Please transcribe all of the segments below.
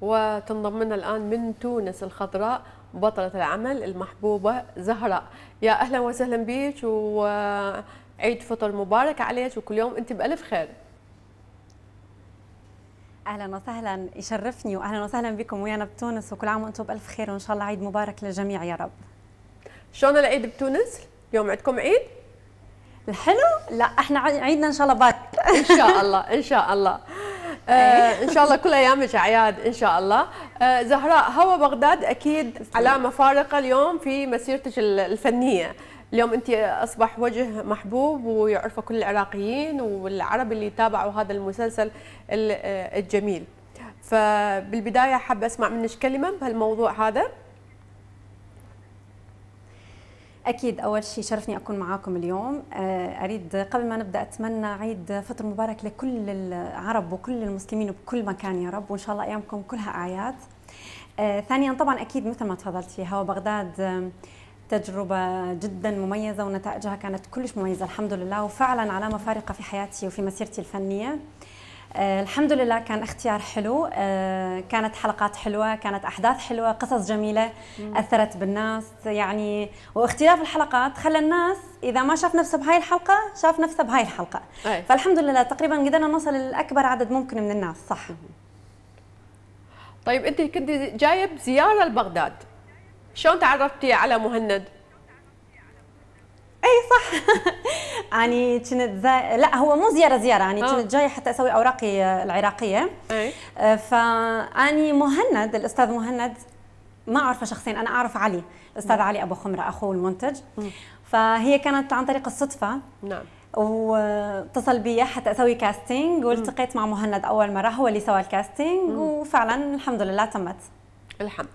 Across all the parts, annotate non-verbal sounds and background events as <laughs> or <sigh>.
وتنضم لنا الآن من تونس الخضراء بطلة العمل المحبوبة زهراء يا أهلا وسهلا بيك وعيد فطر مبارك عليك وكل يوم أنت بألف خير اهلا وسهلا يشرفني واهلا وسهلا بكم ويانا بتونس وكل عام وانتم بالف خير وان شاء الله عيد مبارك للجميع يا رب شلون العيد بتونس اليوم عندكم عيد الحلو لا احنا عيدنا ان شاء الله باكر ان شاء <laughs> الله ان شاء الله إيه. آه، ان شاء الله كل ايامك اعياد ان شاء الله آه، زهراء هوا بغداد اكيد علامه فارقه اليوم في مسيرتك الفنيه اليوم انت اصبح وجه محبوب ويعرفه كل العراقيين والعرب اللي تابعوا هذا المسلسل آه، الجميل فبالبدايه حابه اسمع منك كلمه بهالموضوع هذا اكيد اول شيء شرفني اكون معاكم اليوم آه، اريد قبل ما نبدا اتمنى عيد فطر مبارك لكل العرب وكل المسلمين بكل مكان يا رب وان شاء الله ايامكم كلها اعياد آه، ثانيا طبعا اكيد مثل ما تفضلتي فيها وبغداد آه، تجربة جدا مميزة ونتائجها كانت كلش مميزة الحمد لله وفعلا علامة فارقة في حياتي وفي مسيرتي الفنية آه، الحمد لله كان اختيار حلو آه، كانت حلقات حلوة كانت أحداث حلوة قصص جميلة أثرت بالناس يعني واختلاف الحلقات خلى الناس إذا ما شاف نفسه بهاي الحلقة شاف نفسه بهاي الحلقة أي. فالحمد لله تقريبا قدرنا نوصل لأكبر عدد ممكن من الناس صح طيب أنت كنت جاية بزيارة لبغداد شلون تعرفتي على مهند؟ اي صح يعني <laughs> كنت زي... لا هو مو زياره زياره يعني كنت آه. جايه حتى اسوي اوراقي العراقيه اي آه، فاني مهند الاستاذ مهند ما اعرفه شخصيا انا اعرف علي الاستاذ علي ابو خمره اخوه المنتج فهي كانت عن طريق الصدفه نعم واتصل بي حتى اسوي كاستينج والتقيت مع مهند اول مره هو اللي سوى الكاستينج وفعلا الحمد لله تمت الحمد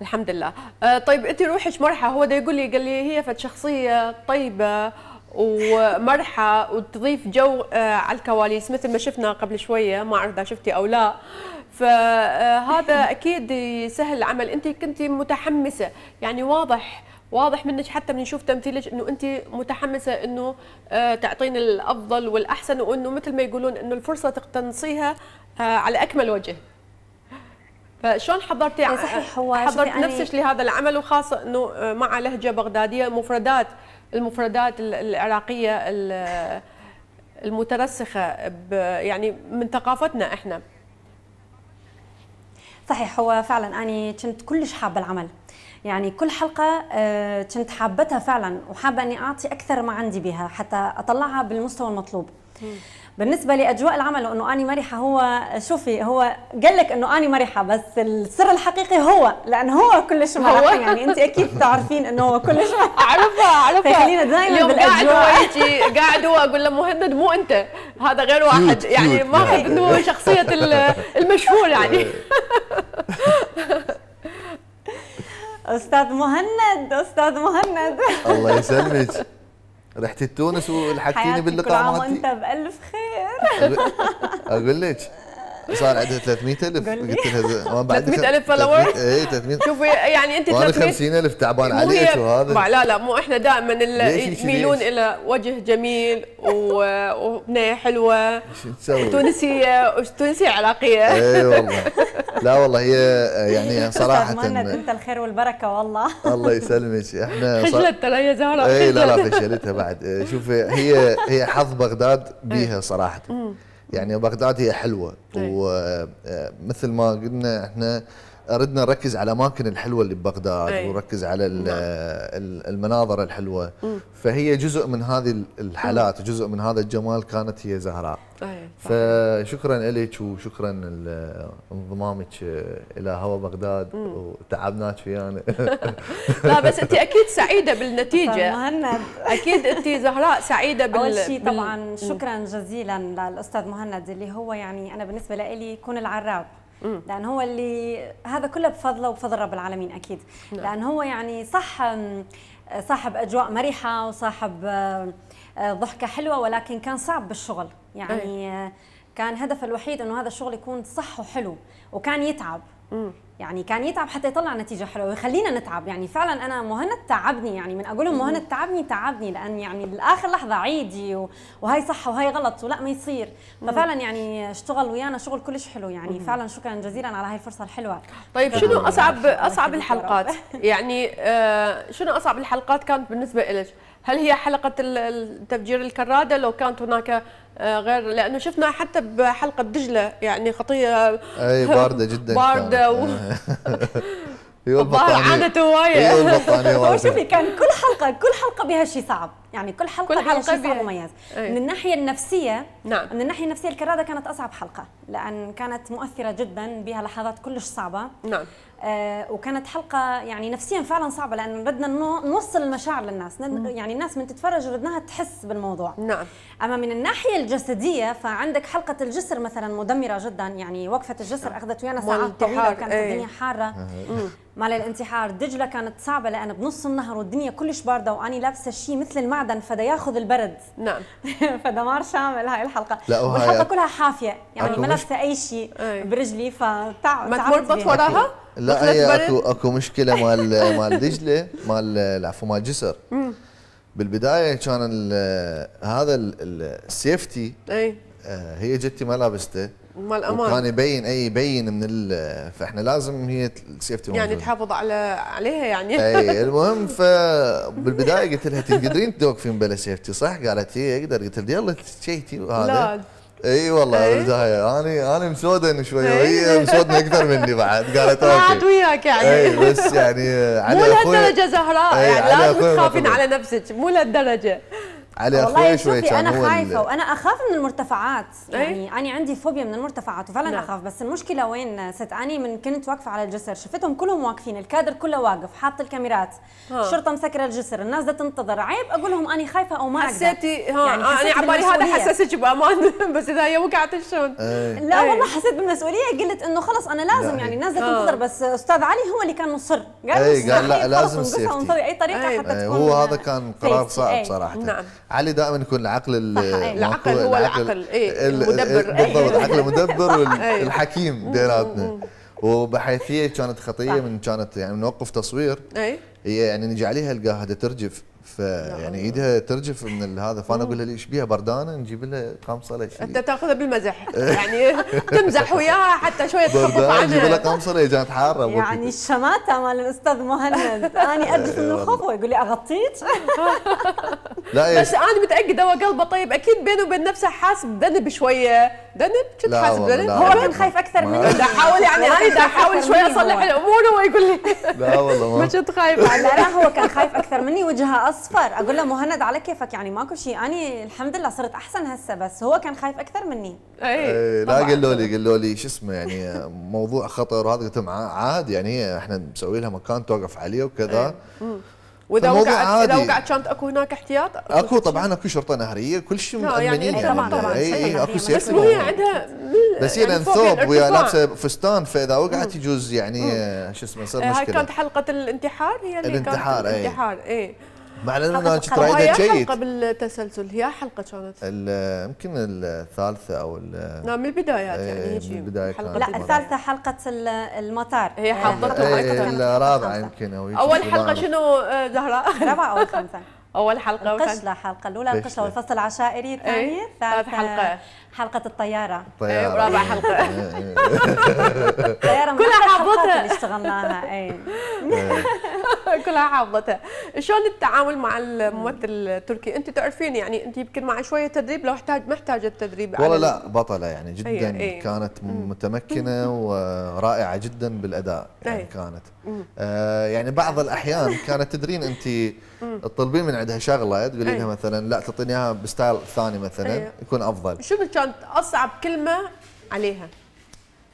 الحمد لله آه، طيب انت روحك مرحه هو ده يقول لي قال لي هي فت شخصيه طيبه ومرحه وتضيف جو آه، على الكواليس مثل ما شفنا قبل شويه ما اعرف اذا شفتي او لا فهذا آه، <laughs> اكيد يسهل العمل انت كنت متحمسه يعني واضح واضح منك حتى من نشوف تمثيلك انه انت متحمسه انه تعطين الافضل والاحسن وانه مثل ما يقولون انه الفرصه تقتنصيها على اكمل وجه فشلون حضرتي إيه، صحيح هو حضرت نفسك لهذا العمل وخاصه انه مع لهجه بغداديه مفردات المفردات العراقيه المترسخه يعني من ثقافتنا احنا صحيح هو فعلا اني كنت كلش حابه العمل يعني كل حلقه آه، كنت حابتها فعلا وحابه اني اعطي اكثر ما عندي بها حتى اطلعها بالمستوى المطلوب م. بالنسبه لاجواء العمل وانه اني مرحه هو شوفي هو قال لك انه اني مرحه بس السر الحقيقي هو لانه هو كلش مرح يعني انت اكيد تعرفين انه هو كلش مرح <laughs> اعرفها اعرفها خلينا دائما بالاجواء قاعد هو يجي قاعد هو اقول له مهند مو انت هذا غير واحد يعني ماخذ انه شخصيه المشهور يعني <laughs> استاذ مهند استاذ مهند الله يسلمك <laughs> رحت تونس والحكيني باللقاء مالتي كل عام وانت بالف خير اقول لك صار عندها 300,000 قلت لها 300,000 فولور؟ ايه 300 شوفي يعني انت 350000 تعبان عليك وهذا لا لا مو احنا دائما يميلون الى وجه جميل وبنيه <laughs> حلوه تونسيه تونسيه عراقيه اي والله لا والله هي يعني <laughs> صراحه انت الخير والبركه والله الله يسلمك احنا خجلت ترى يا زهره اي لا لا <laughs> فشلتها بعد إيه، شوفي هي هي حظ بغداد بيها صراحه يعني بغداد هي حلوه إيه. ومثل ما قلنا احنا ردنا نركز على الاماكن الحلوه اللي ببغداد أي. ونركز على نعم. المناظر الحلوه مم. فهي جزء من هذه الحالات وجزء من هذا الجمال كانت هي زهراء أي. فشكرا لك وشكرا لانضمامك الى هوا بغداد وتعبناك ويانا <laughs> لا بس انت اكيد سعيده بالنتيجه <laughs> مهند اكيد انت زهراء سعيده بال اول شيء طبعا شكرا جزيلا للاستاذ مهند اللي هو يعني انا بالنسبه لي كون العراب لان هو اللي هذا كله بفضله وبفضل رب العالمين اكيد نعم. لان هو يعني صح صاحب اجواء مرحه وصاحب آه، ضحكه حلوه ولكن كان صعب بالشغل يعني إيه. آه، كان هدفه الوحيد انه هذا الشغل يكون صح وحلو وكان يتعب يعني كان يتعب حتى يطلع نتيجه حلوه ويخلينا نتعب يعني فعلا انا مهند تعبني يعني من اقول لهم مهند تعبني تعبني لان يعني بالاخر لحظه عيدي وهي صح وهي غلط ولا ما يصير ففعلا يعني اشتغل ويانا شغل كلش حلو يعني فعلا شكرا جزيلا على هاي الفرصه الحلوه طيب شنو اصعب اصعب الحلقات يعني آه شنو اصعب الحلقات كانت بالنسبه لك هل هي حلقه تفجير الكراده لو كانت هناك آه، غير لانه شفنا حتى بحلقه دجله يعني خطيه اي <laughs> بارده جدا بارده و... ايوه <laughs> <laughs> البطانيه عانت هوايه البطانيه أيوة، طيب، شوفي كان كل حلقه كل حلقه بها شيء صعب يعني كل حلقه كل حلقه بها شيء مميز من الناحيه النفسيه نعم من الناحيه النفسيه الكراده كانت اصعب حلقه لان كانت مؤثره جدا بها لحظات كلش صعبه نعم آه، وكانت حلقة يعني نفسيا فعلا صعبة لأن بدنا نوصل المشاعر للناس يعني الناس من تتفرج ردناها تحس بالموضوع نعم أما من الناحية الجسدية فعندك حلقة الجسر مثلا مدمرة جدا يعني وقفة الجسر نعم. أخذت ويانا ساعات طويلة وكانت الدنيا إيه. حارة مع الانتحار دجله كانت صعبه لان بنص النهر والدنيا كلش بارده واني لابسه شيء مثل المعدن فدا ياخذ البرد نعم <laughs> فدمار شامل هاي الحلقه لا وهي والحلقه كلها حافيه يعني ما لابسه اي شيء برجلي فتع ما تمربط وراها لا هي اكو اكو مشكله مال <laughs> مال دجله مال العفو مال جسر بالبدايه كان هذا السيفتي آه، هي جتي ما لابسته امال امان كان يبين اي يبين من ال فاحنا لازم هي سيفتي يعني تحافظ على عليها يعني اي <laughs> المهم فبالبدايه قلت لها تقدرين توقفين بلا سيفتي صح؟ قالت هي إيه، اقدر قلت لها يلا شيتي هذا اي والله بالبدايه انا انا مسودن شويه وهي مسودن اكثر مني بعد قالت <laughs> اوكي قعدت وياك يعني اي بس يعني على مو لهالدرجه زهراء يعني لازم تخافين على نفسك مو لهالدرجه على اخوي شوي كان انا خايفه وانا اخاف من المرتفعات إيه؟ يعني انا عندي فوبيا من المرتفعات وفعلا نعم. اخاف بس المشكله وين ست اني من كنت واقفه على الجسر شفتهم كلهم واقفين الكادر كله واقف حاط الكاميرات ها. الشرطه مسكره الجسر الناس بدها تنتظر عيب اقول لهم اني خايفه او ما حسيتي ها يعني على بالي عبالي هذا حسسك بامان <laughs> بس اذا هي وقعت شلون إيه. لا أي. والله حسيت بالمسؤوليه قلت انه خلص انا لازم لا. يعني الناس تنتظر بس استاذ علي هو اللي كان مصر قال إيه، قال لا لازم سيفتي اي طريقه حتى تكون هو هذا كان قرار صعب صراحه نعم علي دائما يكون العقل إيه، العقل هو العقل إيه المدبر بالضبط إيه. العقل المدبر والحكيم <laughs> إيه. بيناتنا وبحيثيه كانت خطيه من كانت يعني من وقف تصوير اي هي يعني نجي عليها القاهده ترجف فيعني ايدها ترجف من هذا فانا اقول لها ايش بيها بردانه نجيب لها قمصله شيء انت تاخذها بالمزح يعني تمزح وياها حتى شويه تخفف عنها نجيب لها قمصله كانت حاره يعني الشماته مال الاستاذ مهند انا <laughs> ارجف من أيوة. الخوف ويقول لي اغطيك لا بس انا متاكده هو قلبه طيب اكيد بينه وبين نفسه حاسب ذنب شويه ده نب تتحاسب ده هو كان خايف اكثر مني بدي احاول يعني انا بدي احاول شوي اصلح الامور هو يقول لي لا والله ما كنت <laughs> خايفه لا لا هو كان خايف اكثر مني وجهه اصفر اقول له مهند على كيفك يعني ماكو شيء انا الحمد لله صرت احسن هسه بس هو كان خايف اكثر مني اي إيه، لا قالوا لي قالوا لي شو اسمه يعني موضوع خطر وهذا قلت لهم عاد يعني احنا مسوي لها مكان توقف عليه وكذا إيه. واذا وقعت اذا وقعت اكو هناك احتياط اكو طبعا اكو شرطه نهريه كل شيء يعني مأمنين يعني طبعا اي اي اكو يعني سيف بس هي عندها بس هي لان ثوب يعني ويا لابسه فستان فاذا وقعت يجوز يعني شو اسمه يصير آه، مشكله هاي كانت حلقه الانتحار هي اللي الانتحار كانت الانتحار اي معنى انه انت ترايدها جيد هي حلقه بالتسلسل هي حلقه كانت يمكن الثالثه او نعم من البدايات يعني إيه، هيجي من البدايه لا الثالثه حلقه المطار هي إيه، حلقه الرابعه يمكن او آه، <laughs> اول حلقه شنو زهراء؟ رابعه او خمسه اول حلقه القشله حلقه الاولى القشله والفصل العشائري إيه، الثانيه ثالث حلقه حلقه الطياره الطياره إيه، رابع إيه، حلقه الطياره إيه. كلها حافظتها اللي اشتغلناها اي <laughs> كلها حافظتها شلون التعامل مع الممثل التركي انت تعرفين يعني انت يمكن مع شويه تدريب لو احتاج محتاجه تدريب والله لا بطله يعني أيوة، جدا كانت متمكنه <laughs> ورائعه جدا بالاداء يعني أيوة. كانت آه يعني بعض الاحيان كانت تدرين انت تطلبين من عندها شغله تقولي لها أيوة. مثلا لا تعطيني اياها بستايل ثاني مثلا يكون افضل شنو كانت اصعب كلمه عليها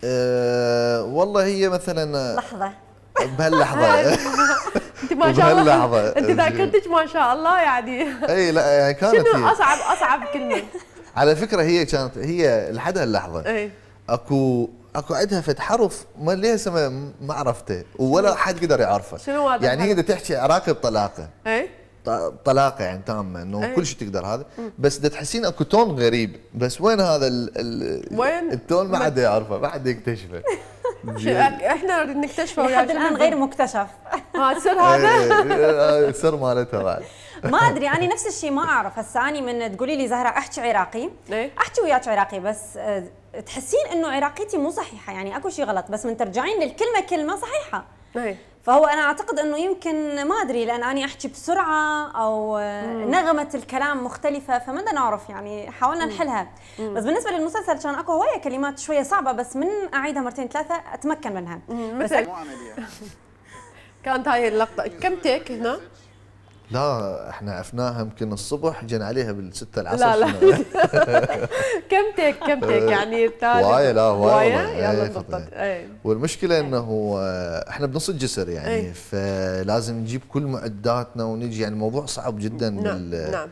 أه والله هي مثلا لحظه بهاللحظه <laughs> انت ما شاء الله بهاللحظه انت ذاكرتك ما شاء الله يعني اي لا يعني كانت شنو اصعب اصعب كلمه على فكره هي كانت هي لحد هاللحظه اي اكو اكو عندها فت حرف ما ليس ما عرفته ولا حد قدر يعرفه شنو هذا يعني هي تحكي عراقي بطلاقه اي طلاقه يعني تامه انه أيه. كل شيء تقدر هذا بس دا تحسين اكو تون غريب بس وين هذا الـ الـ وين التون ما حد يعرفه ما حد يكتشفه <laughs> احنا نريد نكتشفه لحد الان غير مكتشف ها <laughs> السر آه، إيه، هذا السر إيه، آه، مالتها بعد <laughs> ما ادري انا نفس الشيء ما اعرف هسه اني من تقولي لي زهره احكي عراقي إيه. احكي وياك عراقي بس آه، تحسين انه عراقيتي مو صحيحه يعني اكو شيء غلط بس من ترجعين للكلمه كلمه صحيحه طيب. فهو انا اعتقد انه يمكن ما ادري لان اني احكي بسرعه او مم. نغمه الكلام مختلفه فما نعرف يعني حاولنا نحلها مم. بس بالنسبه للمسلسل كان اكو هوايه كلمات شويه صعبه بس من اعيدها مرتين ثلاثه اتمكن منها مثل كانت هاي اللقطه كم تيك هنا لا احنا عفناها يمكن الصبح جينا عليها بالستة العصر لا لا <laughs> كم تك كم تك <laughs> يعني هوايه لا هوايه يلا إيه، ضبطت إيه. والمشكله إيه. انه آه، احنا بنص الجسر يعني فلازم نجيب كل معداتنا ونجي يعني الموضوع صعب جدا نعم نعم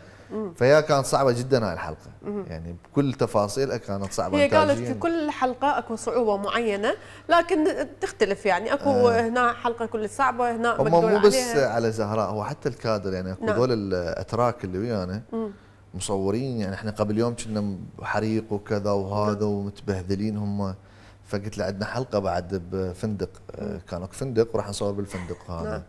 فهي كانت صعبه جدا هاي الحلقه يعني بكل تفاصيلها كانت صعبه هي قالت في كل حلقه اكو صعوبه معينه لكن تختلف يعني اكو آه هنا حلقه كل صعبه هنا هم مو بس عليها. على زهراء هو حتى الكادر يعني اكو هذول نعم. الاتراك اللي ويانا مصورين يعني احنا قبل يوم كنا حريق وكذا وهذا ومتبهذلين هم فقلت له عندنا حلقه بعد بفندق آه، كان فندق وراح نصور بالفندق هذا نعم.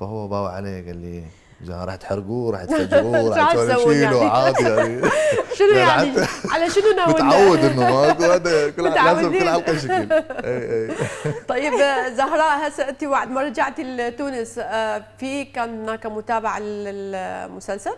فهو باوع علي قال لي راح تحرقوه راح <laughs> تفجروه راح تشيلوه يعني؟ عادي يعني <laughs> شنو يعني على شنو ناوي؟ <laughs> متعود انه ماكو هذا كل لازم كل حلقه شكل طيب زهراء هسه انت بعد ما رجعتي لتونس آه، في كان هناك متابعه للمسلسل؟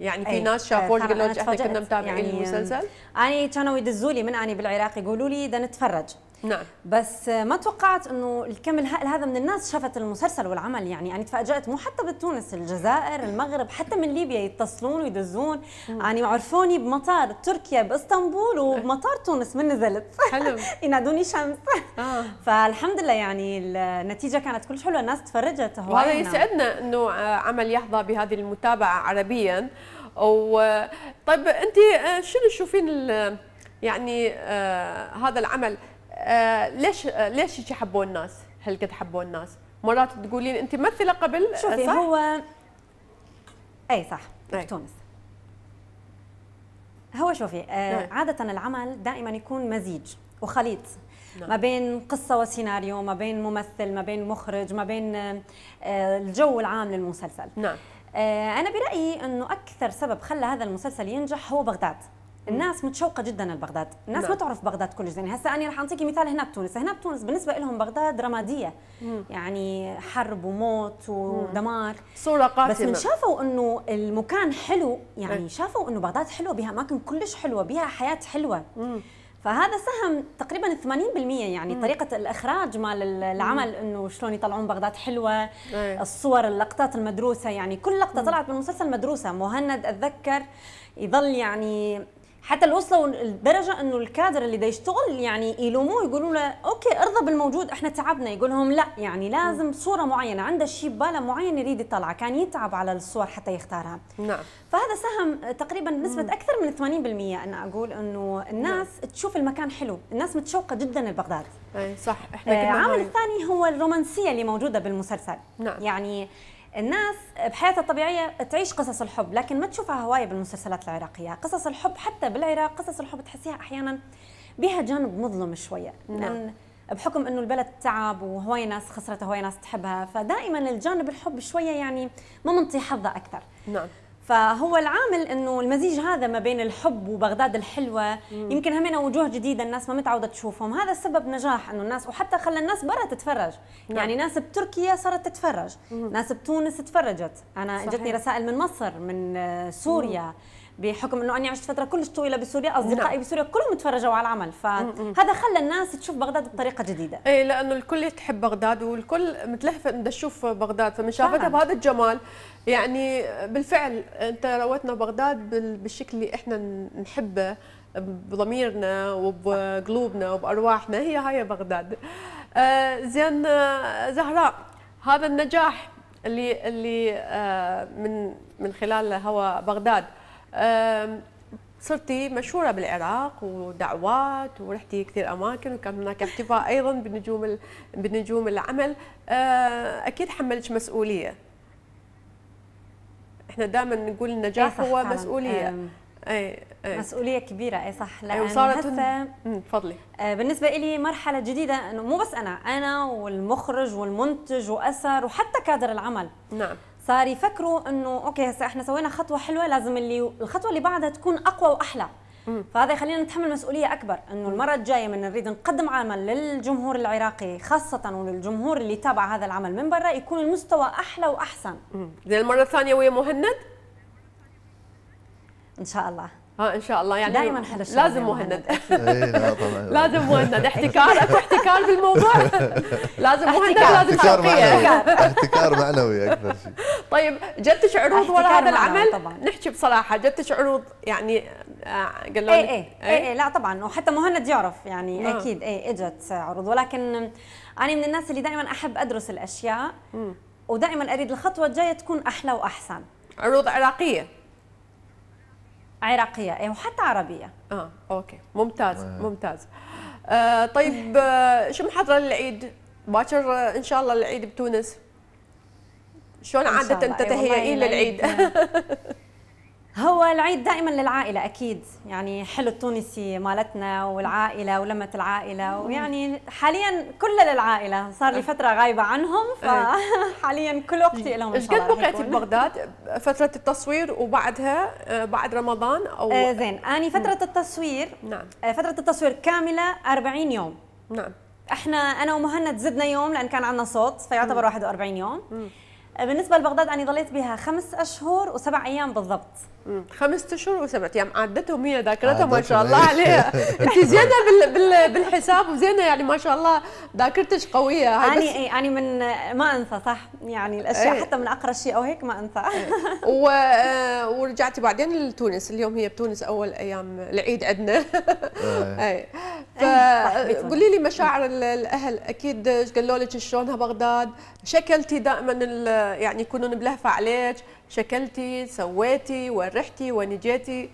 يعني في ناس شافوه قالوا لك احنا كنا متابعين يعني، آه، المسلسل؟ اني كانوا يدزوا لي من اني بالعراق يقولوا لي اذا نتفرج نعم بس ما توقعت انه الكم الهائل هذا من الناس شافت المسلسل والعمل يعني انا تفاجات مو حتى بتونس الجزائر المغرب حتى من ليبيا يتصلون ويدزون يعني عرفوني بمطار تركيا باسطنبول وبمطار تونس من نزلت حلو <laughs> ينادوني شمس آه. <laughs> فالحمد لله يعني النتيجه كانت كلش حلوه الناس تفرجت وهذا يسعدنا انه آه، عمل يحظى بهذه المتابعه عربيا و آه، طيب انت آه، شنو تشوفين يعني آه هذا العمل آه، ليش آه، ليش هيك حبوا الناس قد حبوا الناس مرات تقولين انت ممثله قبل آه، شوفي صح؟ هو اي صح أي. تونس هو شوفي آه نعم. عاده العمل دائما يكون مزيج وخليط نعم. ما بين قصه وسيناريو ما بين ممثل ما بين مخرج ما بين آه الجو العام للمسلسل نعم آه انا برايي انه اكثر سبب خلى هذا المسلسل ينجح هو بغداد الناس متشوقه جدا لبغداد الناس لا. نعم. ما تعرف بغداد كلش يعني هسه انا راح اعطيكي مثال هنا بتونس هنا بتونس بالنسبه لهم بغداد رماديه مم. يعني حرب وموت ودمار صوره قاتله بس من شافوا انه المكان حلو يعني مم. إيه. شافوا انه بغداد حلوه بها اماكن كلش حلوه بها حياه حلوه مم. فهذا سهم تقريبا 80% يعني مم. طريقه الاخراج مال العمل انه شلون يطلعون بغداد حلوه ايه. الصور اللقطات المدروسه يعني كل لقطه مم. طلعت بالمسلسل مدروسه مهند اتذكر يظل يعني حتى وصلوا لدرجه انه الكادر اللي دا يشتغل يعني يلوموه يقولوا له اوكي ارضى بالموجود احنا تعبنا يقول لهم لا يعني لازم صوره معينه عنده شيء بباله معين يريد يطلعه كان يتعب على الصور حتى يختارها نعم فهذا ساهم تقريبا بنسبه اكثر من 80% انا اقول انه الناس نعم. تشوف المكان حلو الناس متشوقه جدا لبغداد اي صح احنا آه، العامل الثاني هو الرومانسيه اللي موجوده بالمسلسل نعم يعني الناس بحياتها الطبيعية تعيش قصص الحب لكن ما تشوفها هواية بالمسلسلات العراقية قصص الحب حتى بالعراق قصص الحب تحسيها أحيانا بها جانب مظلم شوية نعم. لأن بحكم انه البلد تعب وهواي ناس خسرتها هواي ناس تحبها فدائما الجانب الحب شويه يعني ما منطي حظه اكثر نعم فهو العامل انه المزيج هذا ما بين الحب وبغداد الحلوه مم. يمكن همنا وجوه جديده الناس ما متعوده تشوفهم هذا سبب نجاح انه الناس وحتى خلى الناس برا تتفرج نعم. يعني ناس بتركيا صارت تتفرج مم. ناس بتونس تفرجت انا صحيح. اجتني رسائل من مصر من آه، سوريا مم. بحكم انه انا عشت فتره كلش طويله بسوريا نعم. اصدقائي نعم. بسوريا كلهم تفرجوا على العمل فهذا خلى الناس تشوف بغداد بطريقه جديده اي لانه الكل تحب بغداد والكل متلهفه انه تشوف بغداد فمن شافتها بهذا الجمال يعني بالفعل انت روتنا بغداد بالشكل اللي احنا نحبه بضميرنا وبقلوبنا وبارواحنا هي هاي بغداد آه، زين آه، زهراء هذا النجاح اللي اللي آه، من من خلال هوا بغداد صرتي مشهوره بالعراق ودعوات ورحتي كثير اماكن وكان هناك احتفاء ايضا بالنجوم بنجوم العمل أه، اكيد حملت مسؤوليه احنا دائما نقول النجاح إيه هو مسؤوليه أي أي. مسؤوليه كبيره إيه اي صح لانه وصارت فضلي تفضلي أه، بالنسبه لي مرحله جديده انه مو بس انا انا والمخرج والمنتج واسر وحتى كادر العمل نعم صار يفكروا انه اوكي هسه احنا سوينا خطوه حلوه لازم اللي الخطوه اللي بعدها تكون اقوى واحلى فهذا يخلينا نتحمل مسؤوليه اكبر انه المره الجايه من نريد نقدم عمل للجمهور العراقي خاصه وللجمهور اللي تابع هذا العمل من برا يكون المستوى احلى واحسن زي المره الثانيه ويا مهند ان شاء الله اه ان شاء الله يعني دائما حدا <laughs> إيه، <laughs> لازم مهند <laughs> لازم مهند احتكار اكو احتكار بالموضوع لازم مهند لازم احتكار معنوي احتكار معنوي اكثر شيء طيب جتش عروض ورا هذا العمل طبعا. نحكي بصراحه جتش عروض يعني آه، قالوا اي اي اي لا طبعا وحتى مهند يعرف يعني اكيد اي اجت عروض ولكن انا من الناس اللي دائما احب ادرس الاشياء ودائما اريد الخطوه الجايه تكون احلى واحسن عروض عراقيه عراقيه إيه، وحتى عربيه اه اوكي ممتاز آه. ممتاز آه طيب آه شو محضره للعيد باكر آه، ان شاء الله العيد بتونس شلون عاده إيه، تتهيئين تهيئين للعيد <laughs> هو العيد دائما للعائلة أكيد يعني حلو التونسي مالتنا والعائلة ولمة العائلة ويعني حاليا كله للعائلة صار لي فترة غايبة عنهم فحاليا <laughs> كل وقتي لهم إيش قد بقيتي ببغداد فترة التصوير وبعدها آه، بعد رمضان أو آه زين أنا فترة التصوير نعم آه، فترة التصوير كاملة 40 يوم نعم احنا أنا ومهند زدنا يوم لأن كان عندنا صوت فيعتبر 41 يوم مم. بالنسبه لبغداد انا ضليت بها خمس اشهر وسبع ايام بالضبط خمس اشهر وسبع ايام عدتهم هي ذاكرتها ما شاء الله عليها <laughs> انت زينه بال... بال... بالحساب وزينه يعني ما شاء الله ذاكرتك قويه هاي يعني بس... إيه، اني من ما انسى صح يعني الاشياء إيه. حتى من اقرا شيء او هيك ما انسى و... آه، ورجعتي بعدين لتونس اليوم هي بتونس اول ايام العيد عندنا اي إيه. فقولي لي مشاعر الاهل اكيد قالوا لك شلونها بغداد شكلتي دائما ال... يعني كنا بلها عليك شكلتي سويتي ورحتي ونجيتي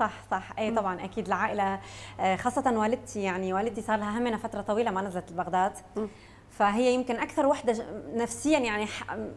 صح صح اي طبعا اكيد العائله آه، خاصه والدتي يعني والدتي صار لها همنا فتره طويله ما نزلت لبغداد فهي يمكن اكثر وحده نفسيا يعني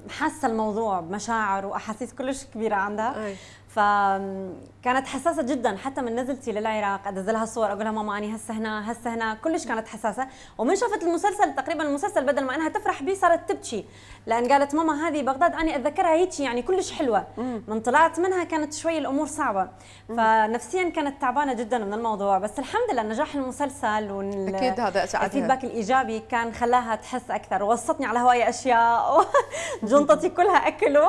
حاسه الموضوع بمشاعر واحاسيس كلش كبيره عندها فكانت حساسه جدا حتى من نزلتي للعراق ادزلها صور اقول لها ماما اني هسه هنا هسه هنا كلش كانت حساسه ومن شافت المسلسل تقريبا المسلسل بدل ما انها تفرح به صارت تبكي لان قالت ماما هذه بغداد اني اتذكرها هيك يعني كلش حلوه من طلعت منها كانت شوي الامور صعبه فنفسيا كانت تعبانه جدا من الموضوع بس الحمد لله نجاح المسلسل وال اكيد هذا اسعدها الفيدباك الايجابي كان خلاها تحس اكثر ووصتني على هواي اشياء <laughs> جنطتي كلها اكل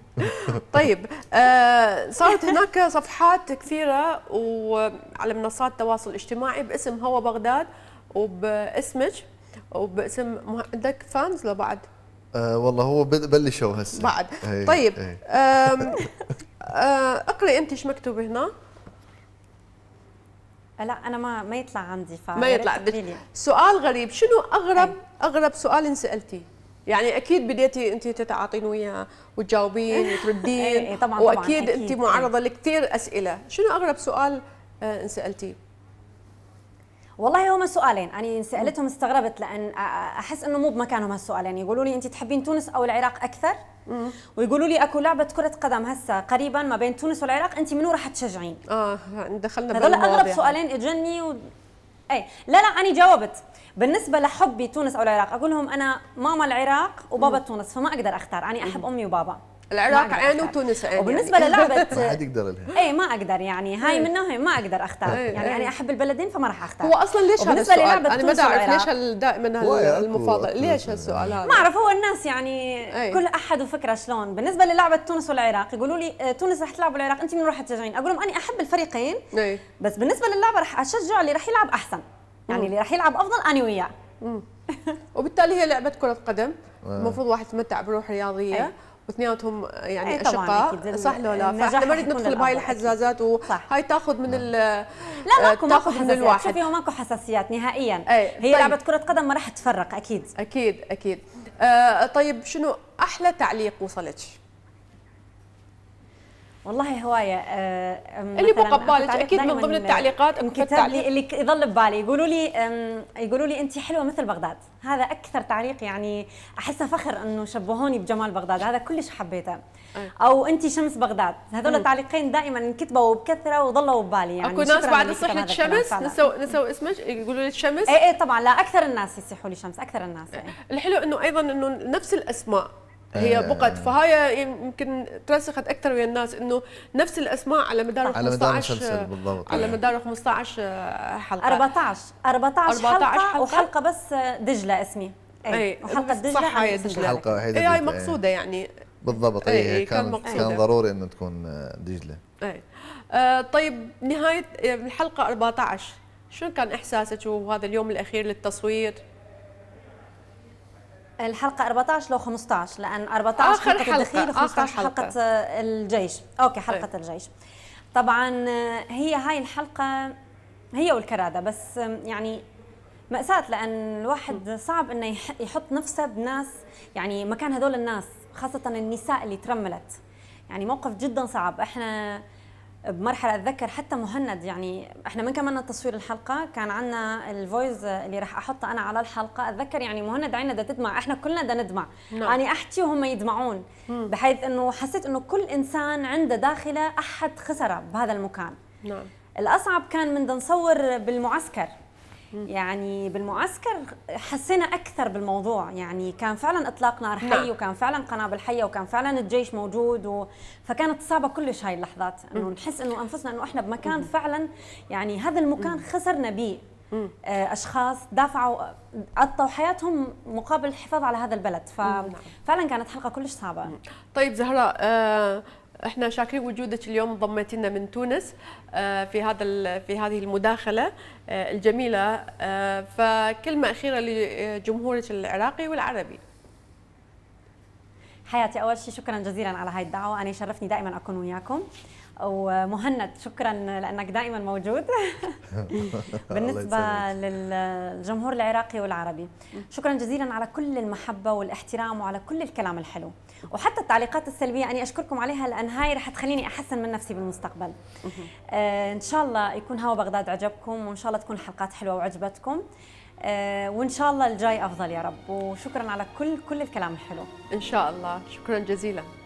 <laughs> طيب آه صارت هناك صفحات كثيره وعلى منصات التواصل الاجتماعي باسم هوا بغداد وباسمك وباسم عندك فانز لو بعد؟ أه والله هو بلشوا هسه بعد هي إيه، إيه. طيب هي. آه، آه، اقري انت ايش مكتوب هنا لا انا ما ما يطلع عندي ما يطلع سؤال غريب شنو اغرب هي. إيه. اغرب سؤال انسالتيه يعني اكيد بديتي انت تتعاطين وياها وتجاوبين <laughs> وتردين ايه, إيه، طبعا واكيد طبعاً انت إيه. معرضه لكثير اسئله شنو اغرب سؤال آه، انسالتيه والله هما سؤالين انا سالتهم استغربت لان آه، آه، احس انه مو بمكانهم هالسؤالين يعني يقولوا لي انت تحبين تونس او العراق اكثر ويقولوا لي اكو لعبه كره قدم هسه قريبا ما بين تونس والعراق انت منو راح تشجعين اه دخلنا هذول اغرب سؤالين اجني و... اي لا لا انا جاوبت بالنسبه لحبي تونس او العراق اقول لهم انا ماما العراق وبابا م. تونس فما اقدر اختار انا احب امي وبابا العراق عين وتونس عين وبالنسبه يعني للعبه ما حد يقدر لها اي ما اقدر يعني هاي إيه. من هاي ما اقدر اختار إيه. يعني انا احب البلدين فما راح اختار هو اصلا ليش هذا السؤال انا ما اعرف ليش دائما المفاضل ليش يعني. هالسؤال هذا ما اعرف هو الناس يعني إيه. كل احد وفكره شلون بالنسبه للعبه تونس والعراق يقولوا لي آه، تونس رح تلعب والعراق انت من راح تشجعين اقول لهم انا احب الفريقين بس بالنسبه للعبه راح اشجع اللي راح يلعب احسن يعني اللي راح يلعب افضل انا وياه وبالتالي هي لعبه كره قدم آه. المفروض واحد يتمتع بروح رياضيه واثنيناتهم آه، يعني أي اشقاء صح لولا فاحنا ما نريد ندخل بهاي الحزازات وهاي تاخذ من ال لا ماكو آه، ماكو من الواحد شوفي ماكو حساسيات نهائيا أي. هي طيب. لعبه كره قدم ما راح تفرق اكيد اكيد اكيد آه طيب شنو احلى تعليق وصلتش والله هوايه آه، اللي بقى ببالك اكيد من ضمن التعليقات اكو كتاب اللي يظل ببالي يقولوا لي يقولوا لي انت حلوه مثل بغداد هذا اكثر تعليق يعني احسه فخر انه شبهوني بجمال بغداد هذا كلش حبيته او انت شمس بغداد هذول التعليقين دائما انكتبوا بكثره وظلوا ببالي يعني اكو ناس بعد صحة شمس نسوا نسوا اسمك يقولوا لي شمس اي اي طبعا لا اكثر الناس يصيحوا لي شمس اكثر الناس إيه. الحلو انه ايضا انه نفس الاسماء هي آه، بقت فهاي يمكن ترسخت اكثر ويا الناس انه نفس الاسماء على مدار 15 على مدار 15 بالضبط على مدار 15 آه، حلقه 14 14, حلقه, وحلقه بس دجله اسمي اي, وحلقه دجله صح هي دجله حلقه هي, هي إيه، مقصوده يعني بالضبط اي, أي كان مقصودة. كان ضروري انه تكون آه، دجله اي آه طيب نهايه الحلقه 14 شو كان احساسك وهذا اليوم الاخير للتصوير الحلقة 14 لو 15 لأن 14 آخر حلقة, حلقة الدخيل و15 حلقة, حلقة آه، الجيش أوكي حلقة أي. طيب. الجيش طبعا آه، هي هاي الحلقة هي والكرادة بس آه، يعني مأساة لأن الواحد صعب إنه يحط نفسه بناس يعني مكان هذول الناس خاصة النساء اللي ترملت يعني موقف جدا صعب احنا بمرحله اتذكر حتى مهند يعني احنا من كملنا تصوير الحلقه كان عندنا الفويز اللي راح احطها انا على الحلقه اتذكر يعني مهند عينه دا تدمع احنا كلنا دا ندمع نعم. No. يعني احكي وهم يدمعون مم. بحيث انه حسيت انه كل انسان عنده داخله احد خسره بهذا المكان نعم no. الاصعب كان من نصور بالمعسكر يعني بالمعسكر حسينا اكثر بالموضوع يعني كان فعلا اطلاق نار حي نعم. وكان فعلا قنابل حيه وكان فعلا الجيش موجود و... فكانت صعبه كلش هاي اللحظات انه نحس انه انفسنا انه احنا بمكان فعلا يعني هذا المكان خسرنا به آه، اشخاص دافعوا عطوا حياتهم مقابل الحفاظ على هذا البلد ففعلا نعم. كانت حلقه كلش صعبه طيب زهراء آه احنا شاكرين وجودك اليوم انضميتينا لنا من تونس آه، في هذا في هذه المداخله آه، الجميله آه، فكلمه اخيره لجمهورك العراقي والعربي حياتي اول شيء شكرا جزيلا على هاي الدعوه انا يشرفني دائما اكون وياكم ومهند شكرا لانك دائما موجود <laughs> بالنسبه للجمهور العراقي والعربي شكرا جزيلا على كل المحبه والاحترام وعلى كل الكلام الحلو وحتى التعليقات السلبيه اني اشكركم عليها لان هاي رح تخليني احسن من نفسي بالمستقبل آه ان شاء الله يكون هوا بغداد عجبكم وان شاء الله تكون الحلقات حلوه وعجبتكم آه وان شاء الله الجاي افضل يا رب وشكرا على كل كل الكلام الحلو ان شاء الله شكرا جزيلا